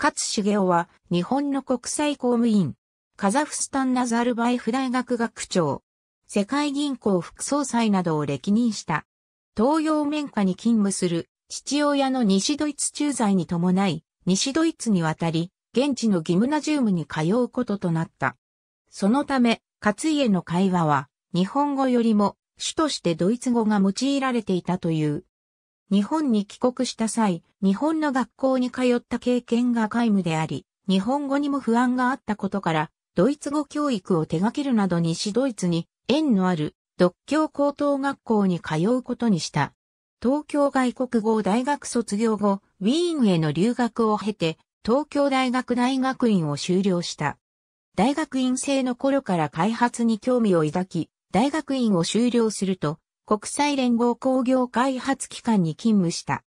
勝茂雄は日本の国際公務員、カザフスタンナザルバエフ大学学長、世界銀行副総裁などを歴任した。東洋面下に勤務する父親の西ドイツ駐在に伴い、西ドイツに渡り、現地のギムナジウムに通うこととなった。そのため、勝家の会話は、日本語よりも、主としてドイツ語が用いられていたという。日本に帰国した際、日本の学校に通った経験が皆無であり、日本語にも不安があったことから、ドイツ語教育を手掛けるなど西ドイツに縁のある独協高等学校に通うことにした。東京外国語大学卒業後、ウィーンへの留学を経て、東京大学大学院を修了した。大学院生の頃から開発に興味を抱き、大学院を修了すると、国際連合工業開発機関に勤務した。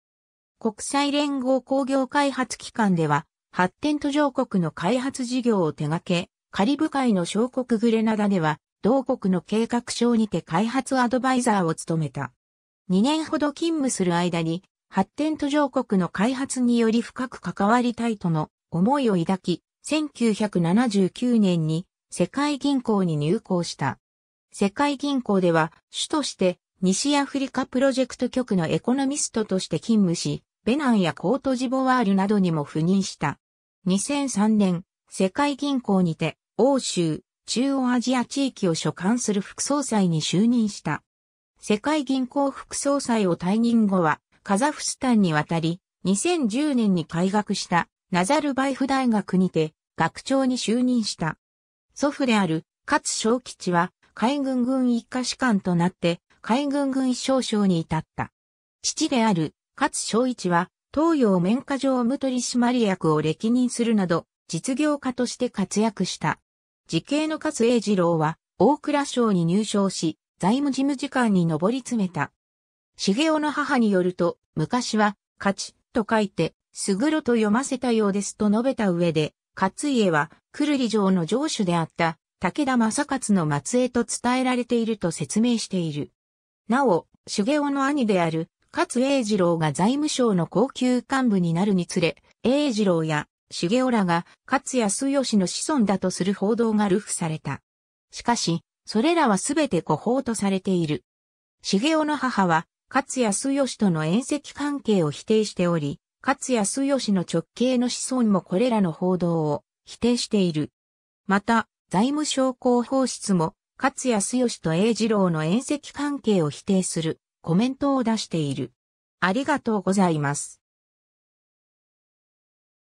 国際連合工業開発機関では、発展途上国の開発事業を手掛け、カリブ海の小国グレナダでは、同国の計画書にて開発アドバイザーを務めた。2年ほど勤務する間に、発展途上国の開発により深く関わりたいとの思いを抱き、1979年に世界銀行に入行した。世界銀行では主として西アフリカプロジェクト局のエコノミストとして勤務し、ベナンやコートジボワールなどにも赴任した。2003年、世界銀行にて、欧州、中央アジア地域を所管する副総裁に就任した。世界銀行副総裁を退任後は、カザフスタンに渡り、2010年に開学したナザルバイフ大学にて、学長に就任した。祖父である、勝正吉は、海軍軍一家士官となって、海軍軍少将に至った。父である勝正一は東洋免火場無取締役を歴任するなど実業家として活躍した。時系の勝栄二郎は大蔵省に入省し財務事務次官に上り詰めた。茂雄の母によると昔は勝と書いてすぐろと読ませたようですと述べた上で勝家はくるり城の城主であった武田正勝の末裔と伝えられていると説明している。なお、茂雄の兄である、勝栄二郎が財務省の高級幹部になるにつれ、栄二郎や茂雄らが勝康義の子孫だとする報道が流布された。しかし、それらはすべて誤報とされている。茂雄の母は、勝康義との縁石関係を否定しており、勝康義の直系の子孫もこれらの報道を否定している。また、財務省広報室も勝康剛と英二郎の縁石関係を否定するコメントを出している。ありがとうございます。